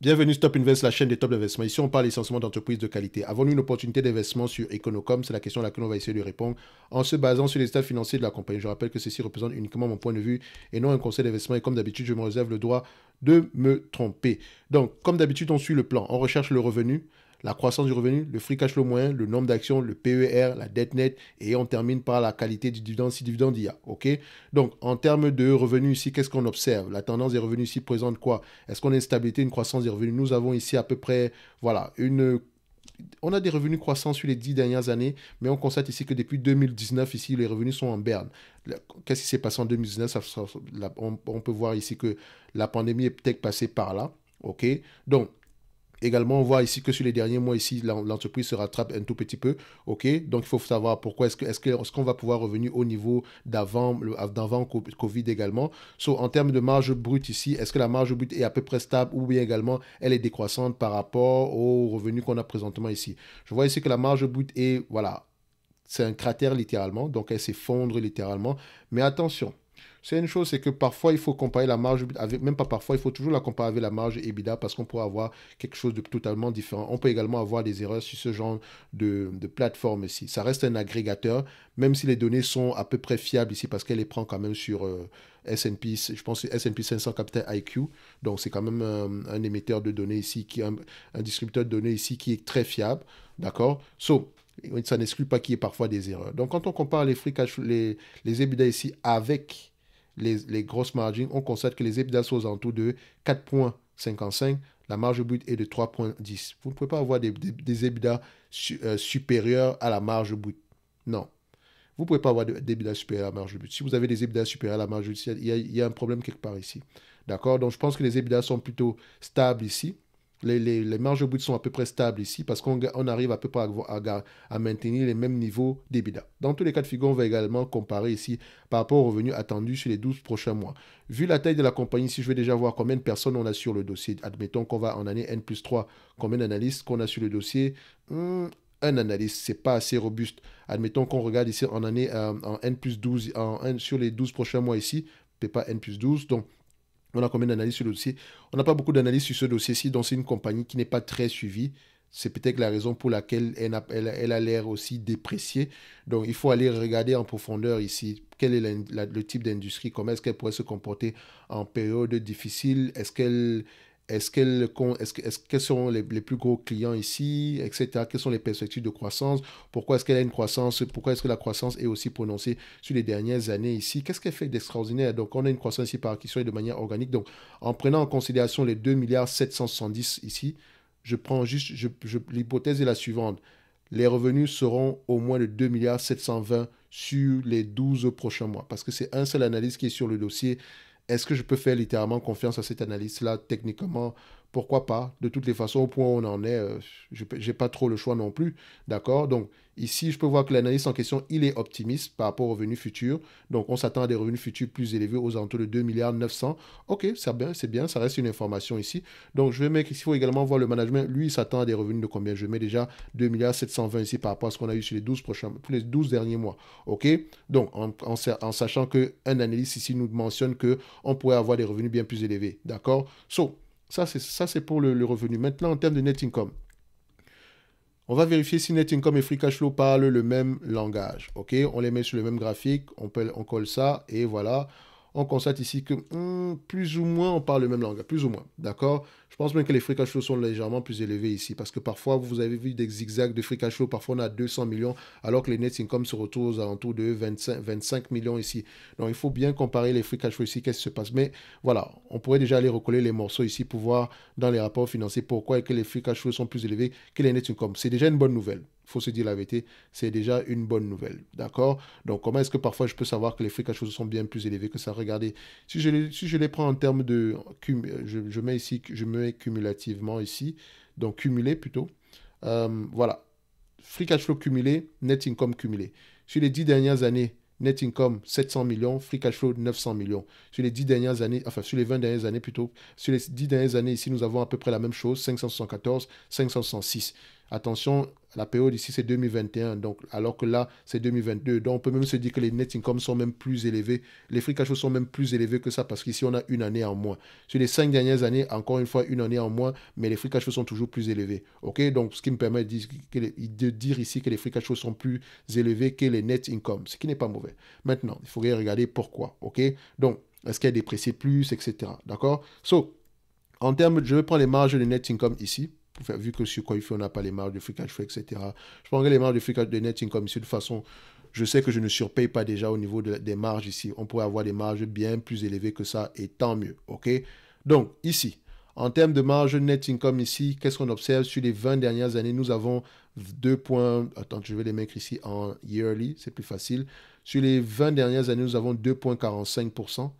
Bienvenue Stop Invest, la chaîne des top d'investissement. Ici, on parle essentiellement d'entreprises de qualité. Avons-nous une opportunité d'investissement sur Econocom C'est la question à laquelle on va essayer de répondre en se basant sur les états financiers de la compagnie. Je rappelle que ceci représente uniquement mon point de vue et non un conseil d'investissement. Et comme d'habitude, je me réserve le droit de me tromper. Donc, comme d'habitude, on suit le plan. On recherche le revenu, la croissance du revenu, le free cash flow moyen, le nombre d'actions, le PER, la dette nette, et on termine par la qualité du dividende si dividende il y OK Donc, en termes de revenus ici, qu'est-ce qu'on observe La tendance des revenus ici présente quoi Est-ce qu'on a une stabilité, une croissance des revenus Nous avons ici à peu près, voilà, une on a des revenus croissants sur les dix dernières années, mais on constate ici que depuis 2019, ici, les revenus sont en berne. Qu'est-ce qui s'est passé en 2019 on, peut voir ici que la pandémie est peut-être passée par là. OK Donc, Également, on voit ici que sur les derniers mois, ici, l'entreprise se rattrape un tout petit peu. OK Donc, il faut savoir pourquoi. Est-ce qu'on va pouvoir revenir au niveau d'avant Covid également so, En termes de marge brute ici, est-ce que la marge brute est à peu près stable ou bien également elle est décroissante par rapport aux revenus qu'on a présentement ici Je vois ici que la marge brute est, voilà, c'est un cratère littéralement, donc elle s'effondre littéralement. Mais attention, c'est une chose, c'est que parfois, il faut comparer la marge, même pas parfois, il faut toujours la comparer avec la marge EBITDA parce qu'on peut avoir quelque chose de totalement différent. On peut également avoir des erreurs sur ce genre de, plateforme ici. Ça reste un agrégateur, même si les données sont à peu près fiables ici parce qu'elle les prend quand même sur euh, S&P, je pense S&P 500 Capital IQ. Donc, c'est quand même euh, un, émetteur de données ici, qui, un, distributeur de données ici qui est très fiable. D'accord So, ça n'exclut pas qu'il y ait parfois des erreurs. Donc, quand on compare les free les, les EBITDA ici avec les, grosses margins, on constate que les EBITDA sont aux alentours de 4,55. La marge brute est de 3,10. Vous ne pouvez pas avoir des, des, EBITDA euh, supérieurs à la marge brute. Non. Vous ne pouvez pas avoir des EBITDA supérieurs à la marge brute. Si vous avez des EBITDA supérieurs à la marge brute, il y, a, il y a un problème quelque part ici. D'accord Donc, je pense que les EBITDA sont plutôt stables ici. Les, les, les, marges bout sont à peu près stables ici parce qu'on arrive à peu près à, maintenir les mêmes niveaux d'EBITDA. Dans tous les cas de figure, on va également comparer ici par rapport aux revenus attendus sur les 12 prochains mois. Vu la taille de la compagnie, si je vais déjà voir combien de personnes on a sur le dossier, admettons qu'on va en année N plus 3, combien d'analystes qu'on a sur le dossier, hmm, un analyste, c'est pas assez robuste. Admettons qu'on regarde ici en année euh, N plus 12, en, sur les 12 prochains mois ici, pas N plus 12, donc on a combien d'analyses sur le dossier On n'a pas beaucoup d'analyses sur ce dossier-ci, donc c'est une compagnie qui n'est pas très suivie. C'est peut-être la raison pour laquelle elle a, l'air aussi dépréciée. Donc il faut aller regarder en profondeur ici quel est le type d'industrie, comment est-ce qu'elle pourrait se comporter en période difficile, est-ce qu'elle est-ce est seront les, plus gros clients ici, etc. Quelles sont les perspectives de croissance Pourquoi est-ce qu'elle a une croissance Pourquoi est-ce que la croissance est aussi prononcée sur les dernières années ici Qu'est-ce qu'elle fait d'extraordinaire Donc, on a une croissance ici par acquisition et de manière organique. Donc, en prenant en considération les 2 milliards 770 ici, je prends juste, l'hypothèse est la suivante. Les revenus seront au moins de 2 milliards 720 sur les 12 prochains mois. Parce que c'est un seul analyse qui est sur le dossier est-ce que je peux faire littéralement confiance à cette analyse-là techniquement pourquoi pas De toutes les façons, au point où on en est, euh, je n'ai pas trop le choix non plus. D'accord Donc, ici, je peux voir que l'analyste en question, il est optimiste par rapport aux revenus futurs. Donc, on s'attend à des revenus futurs plus élevés aux alentours de 2 milliards 900. Ok, c'est bien, c'est bien, ça reste une information ici. Donc, je vais mettre ici, il faut également voir le management. Lui, il s'attend à des revenus de combien Je mets déjà 2 milliards ici par rapport à ce qu'on a eu sur les 12, prochains, les 12 derniers mois. Ok Donc, en, en sachant qu'un analyste ici nous mentionne qu'on pourrait avoir des revenus bien plus élevés. D'accord So, ça, c'est pour le, revenu. Maintenant, en termes de net income, on va vérifier si net income et free cash flow parlent le même langage. OK On les met sur le même graphique, on, peut, on colle ça et voilà on constate ici que hmm, plus ou moins on parle le même langage, plus ou moins, d'accord Je pense même que les free cash flow sont légèrement plus élevés ici, parce que parfois vous avez vu des zigzags de free cash flow, parfois on a 200 millions, alors que les net income se retrouvent aux alentours de 25, 25 millions ici. Donc il faut bien comparer les free cash flow ici, qu'est-ce qui se passe Mais voilà, on pourrait déjà aller recoller les morceaux ici pour voir dans les rapports financiers pourquoi que les free cash flow sont plus élevés que les net income. C'est déjà une bonne nouvelle faut se dire la vérité, c'est déjà une bonne nouvelle. D'accord Donc, comment est-ce que parfois je peux savoir que les free cash flows sont bien plus élevés que ça Regardez, si je, les, prends en termes de. Je, je, mets ici, je mets cumulativement ici, donc cumulé plutôt. Euh, voilà. Free cash flow cumulé, net income cumulé. Sur les 10 dernières années, net income 700 millions, free cash flow 900 millions. Sur les 10 dernières années, enfin sur les 20 dernières années plutôt, sur les 10 dernières années ici, nous avons à peu près la même chose, 574, 566. Attention, la période ici, c'est 2021, donc, alors que là, c'est 2022. Donc, on peut même se dire que les net income sont même plus élevés, les free cash sont même plus élevés que ça, parce qu'ici, on a une année en moins. Sur les cinq dernières années, encore une fois, une année en moins, mais les free cash sont toujours plus élevés. OK Donc, ce qui me permet de dire, ici que les free cash flow sont plus élevés que les net income, ce qui n'est pas mauvais. Maintenant, il faudrait regarder pourquoi. OK Donc, est-ce qu'elle déprécie plus, etc. D'accord en termes, je vais prendre les marges de net income ici vu que sur quoi on n'a pas les marges de free cash flow, etc. Je prendrai les marges de free cash de net income ici de toute façon. Je sais que je ne surpaye pas déjà au niveau des marges ici. On pourrait avoir des marges bien plus élevées que ça et tant mieux. OK Donc, ici, en termes de marge net income ici, qu'est-ce qu'on observe sur les 20 dernières années Nous avons 2 points. Attends, je vais les mettre ici en yearly, c'est plus facile. Sur les 20 dernières années, nous avons 2,45%.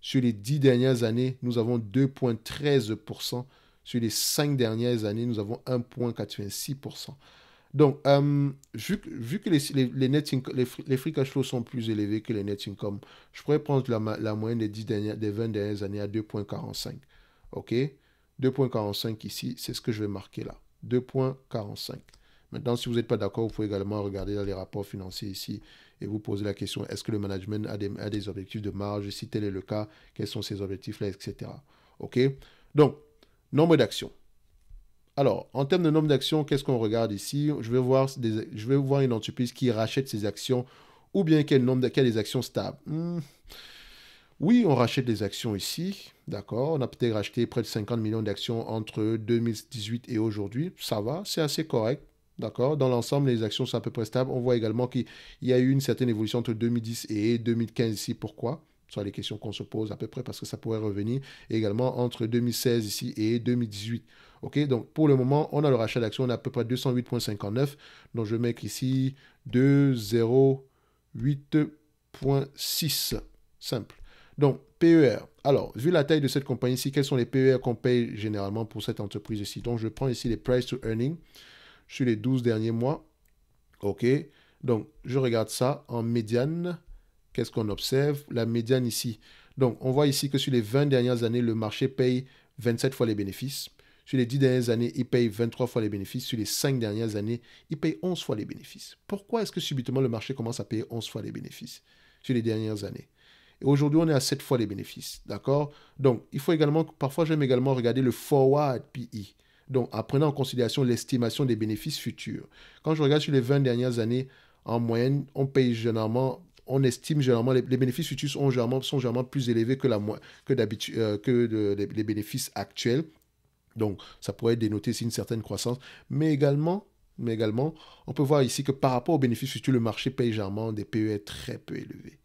Sur les 10 dernières années, nous avons 2,13%. Sur les cinq dernières années, nous avons 1,86%. Donc, euh, vu, que les, les, net free cash flow sont plus élevés que les net income, je pourrais prendre la, moyenne des, 10 dernières, des 20 dernières années à 2,45. OK 2,45 ici, c'est ce que je vais marquer là. 2,45. Maintenant, si vous n'êtes pas d'accord, vous pouvez également regarder dans les rapports financiers ici et vous poser la question, est-ce que le management a des, a des objectifs de marge Si tel est le cas, quels sont ces objectifs-là, etc. OK Donc, Nombre d'actions. Alors, en termes de nombre d'actions, qu'est-ce qu'on regarde ici je vais, voir je vais voir une entreprise qui rachète ses actions ou bien quel nombre des actions stables. Hmm. Oui, on rachète des actions ici, d'accord On a peut-être racheté près de 50 millions d'actions entre 2018 et aujourd'hui. Ça va, c'est assez correct, d'accord Dans l'ensemble, les actions sont à peu près stables. On voit également qu'il y a eu une certaine évolution entre 2010 et 2015 ici. Pourquoi les questions qu'on se pose à peu près parce que ça pourrait revenir également entre 2016 ici et 2018. OK, donc pour le moment, on a le rachat d'actions, on a à peu près 208.59. Donc je mets ici 208.6. Simple. Donc PER. Alors, vu la taille de cette compagnie ici, quels sont les PER qu'on paye généralement pour cette entreprise ici Donc je prends ici les price to earning sur les 12 derniers mois. OK. Donc je regarde ça en médiane. Qu'est-ce qu'on observe La médiane ici. Donc, on voit ici que sur les 20 dernières années, le marché paye 27 fois les bénéfices. Sur les 10 dernières années, il paye 23 fois les bénéfices. Sur les 5 dernières années, il paye 11 fois les bénéfices. Pourquoi est-ce que subitement le marché commence à payer 11 fois les bénéfices sur les dernières années Et aujourd'hui, on est à 7 fois les bénéfices. D'accord Donc, il faut également, parfois, j'aime également regarder le forward PI. E. Donc, en prenant en considération l'estimation des bénéfices futurs. Quand je regarde sur les 20 dernières années, en moyenne, on paye généralement on estime généralement, les, les, bénéfices futurs sont généralement, plus élevés que, que euh, les, bénéfices actuels. Donc, ça pourrait dénoter une certaine croissance. Mais également, mais également, on peut voir ici que par rapport aux bénéfices futurs, le marché paye généralement des PE très peu élevés.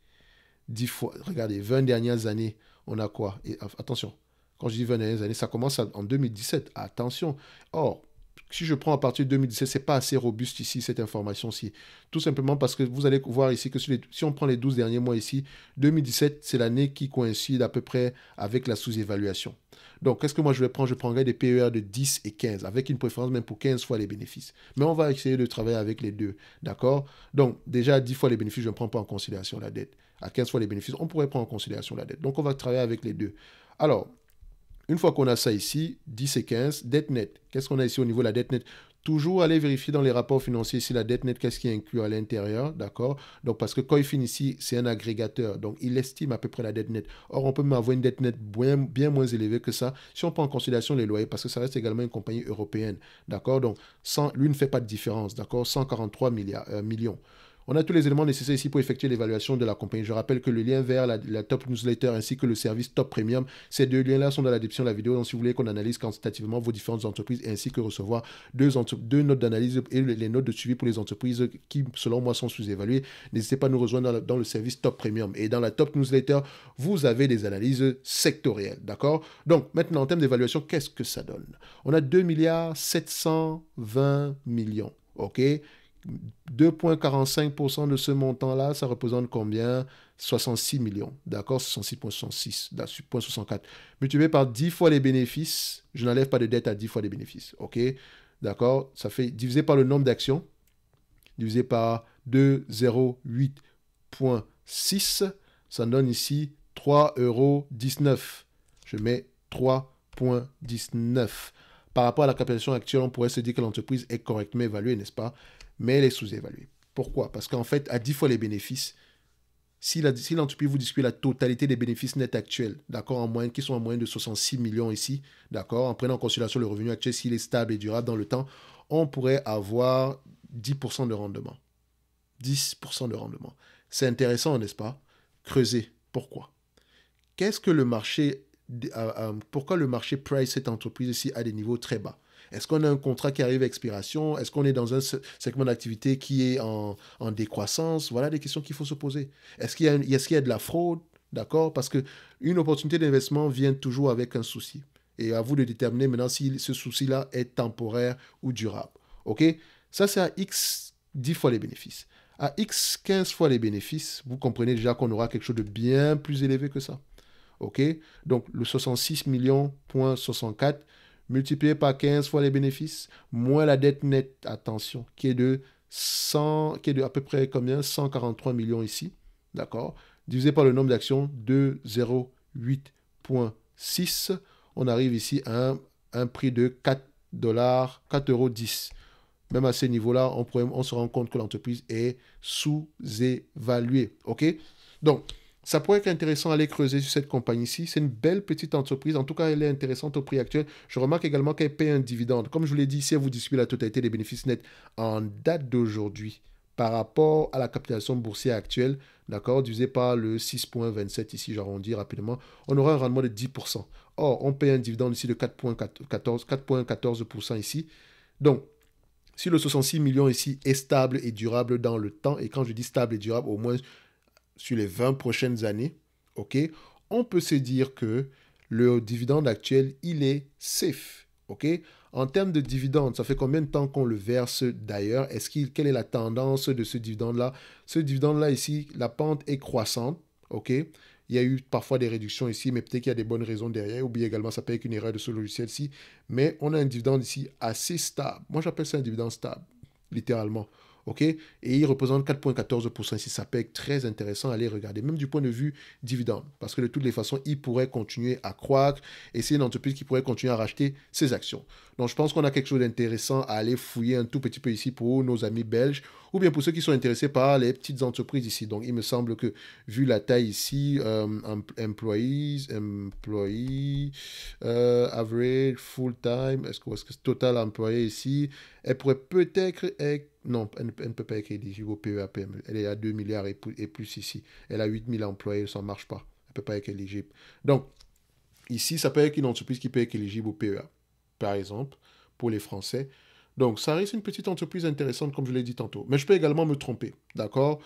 10 fois, regardez, 20 dernières années, on a quoi Attention, quand je dis 20 dernières années, ça commence en 2017. Attention. Or, si je prends à partir de 2017, c'est pas assez robuste ici, cette information-ci. Tout simplement parce que vous allez voir ici que si on prend les 12 derniers mois ici, 2017, c'est l'année qui coïncide à peu près avec la sous-évaluation. Donc, qu'est-ce que moi je vais prendre Je prendrai des PER de 10 et 15, avec une préférence même pour 15 fois les bénéfices. Mais on va essayer de travailler avec les deux, d'accord Donc, déjà, 10 fois les bénéfices, je ne prends pas en considération la dette. À 15 fois les bénéfices, on pourrait prendre en considération la dette. Donc, on va travailler avec les deux. Alors, une fois qu'on a ça ici, 10 et 15, dette nette. Qu'est-ce qu'on a ici au niveau de la dette nette Toujours aller vérifier dans les rapports financiers si la dette nette, qu'est-ce qui est inclus à l'intérieur, d'accord Donc, parce que quand ici, c'est un agrégateur. Donc, il estime à peu près la dette nette. Or, on peut même avoir une dette nette bien, moins élevée que ça si on prend en considération les loyers, parce que ça reste également une compagnie européenne, d'accord Donc, lui ne fait pas de différence, d'accord 143 euh, millions. On a tous les éléments nécessaires ici pour effectuer l'évaluation de la compagnie. Je rappelle que le lien vers la, top newsletter ainsi que le service top premium, ces deux liens-là sont dans la description de la vidéo. Donc, si vous voulez qu'on analyse quantitativement vos différentes entreprises ainsi que recevoir deux, notes d'analyse et les notes de suivi pour les entreprises qui, selon moi, sont sous-évaluées, n'hésitez pas à nous rejoindre dans le, service top premium. Et dans la top newsletter, vous avez des analyses sectorielles. D'accord Donc, maintenant, en termes d'évaluation, qu'est-ce que ça donne On a 2 milliards 720 millions. OK 2,45% de ce montant-là, ça représente combien 66 millions. D'accord 66,66. 6.64. Multiplié par 10 fois les bénéfices. Je n'enlève pas de dette à 10 fois les bénéfices. OK D'accord Ça fait divisé par le nombre d'actions. Divisé par 2,08.6. Ça donne ici 3,19 euros. Je mets 3,19. Par rapport à la capitalisation actuelle, on pourrait se dire que l'entreprise est correctement évaluée, n'est-ce pas mais elle est sous-évaluée. Pourquoi Parce qu'en fait, à 10 fois les bénéfices, si l'entreprise si vous discute la totalité des bénéfices nets actuels, d'accord, en moyenne, qui sont en moyenne de 66 millions ici, d'accord, en prenant en considération le revenu actuel, s'il est stable et durable dans le temps, on pourrait avoir 10% de rendement. 10% de rendement. C'est intéressant, n'est-ce pas Creuser. Pourquoi Qu'est-ce que le marché... Euh, euh, pourquoi le marché price cette entreprise ici à des niveaux très bas est-ce qu'on a un contrat qui arrive à expiration Est-ce qu'on est dans un segment d'activité qui est en, décroissance Voilà des questions qu'il faut se poser. Est-ce qu'il y, est y, a de la fraude D'accord Parce qu'une opportunité d'investissement vient toujours avec un souci. Et à vous de déterminer maintenant si ce souci-là est temporaire ou durable. OK Ça, c'est à X 10 fois les bénéfices. À X 15 fois les bénéfices, vous comprenez déjà qu'on aura quelque chose de bien plus élevé que ça. OK Donc, le 66 millions, multiplié par 15 fois les bénéfices, moins la dette nette, attention, qui est de, 100, qui est de à peu près combien 143 millions ici, d'accord Divisé par le nombre d'actions, 208.6, on arrive ici à un, prix de dollars, 4,10 euros. Même à ces niveaux-là, on, on, se rend compte que l'entreprise est sous-évaluée, ok Donc, ça pourrait être intéressant d'aller creuser sur cette compagnie ici. C'est une belle petite entreprise. En tout cas, elle est intéressante au prix actuel. Je remarque également qu'elle paye un dividende. Comme je vous l'ai dit, si elle vous distribue la totalité des bénéfices nets en date d'aujourd'hui par rapport à la capitalisation boursière actuelle, d'accord, divisé par le 6.27 ici, j'arrondis rapidement, on aura un rendement de 10%. Or, on paie un dividende ici de 4.14% ici. Donc, si le 66 millions ici est stable et durable dans le temps, et quand je dis stable et durable, au moins sur les 20 prochaines années, on peut se dire que le dividende actuel, il est safe, ok En termes de dividende, ça fait combien de temps qu'on le verse d'ailleurs Est-ce qu'il, quelle est la tendance de ce dividende-là Ce dividende-là ici, la pente est croissante, ok il y a eu parfois des réductions ici, mais peut-être qu'il y a des bonnes raisons derrière. Oubliez également, ça peut être une erreur de ce logiciel-ci. Mais on a un dividende ici assez stable. Moi, j'appelle ça un dividende stable, littéralement ok Et il représente 4,14% si ça peut être très intéressant à aller regarder, même du point de vue dividende, parce que de toutes les façons, il pourrait continuer à croître, et c'est une entreprise qui pourrait continuer à racheter ses actions. Donc je pense qu'on a quelque chose d'intéressant à aller fouiller un tout petit peu ici pour nos amis belges, ou bien pour ceux qui sont intéressés par les petites entreprises ici. Donc il me semble que, vu la taille ici, euh, employees, employee, euh, average, full-time, est-ce que, est total employé ici, elle pourrait peut-être être non, elle ne peut pas être éligible au PEAPM. Elle est à 2 milliards et, plus ici. Elle a 8000 employés, ça ne marche pas. Elle ne peut pas être éligible. Donc, ici, ça peut être une entreprise qui peut être éligible au PEA, par exemple, pour les Français. Donc, ça reste une petite entreprise intéressante, comme je l'ai dit tantôt. Mais je peux également me tromper, d'accord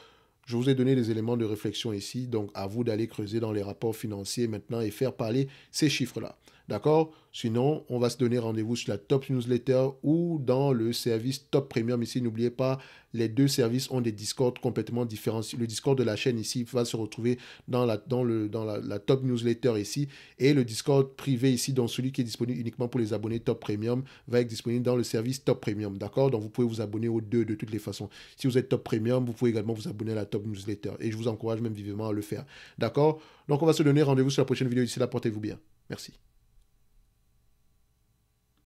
Je vous ai donné des éléments de réflexion ici, donc à vous d'aller creuser dans les rapports financiers maintenant et faire parler ces chiffres-là. D'accord Sinon, on va se donner rendez-vous sur la Top Newsletter ou dans le service Top Premium. Ici, n'oubliez pas, les deux services ont des discords complètement différents. Le Discord de la chaîne ici va se retrouver dans la, le, dans la, Top Newsletter ici. Et le Discord privé ici, dans celui qui est disponible uniquement pour les abonnés Top Premium, va être disponible dans le service Top Premium. D'accord Donc, vous pouvez vous abonner aux deux de toutes les façons. Si vous êtes Top Premium, vous pouvez également vous abonner à la Top Newsletter. Et je vous encourage même vivement à le faire. D'accord Donc, on va se donner rendez-vous sur la prochaine vidéo. ici. là, portez-vous bien. Merci.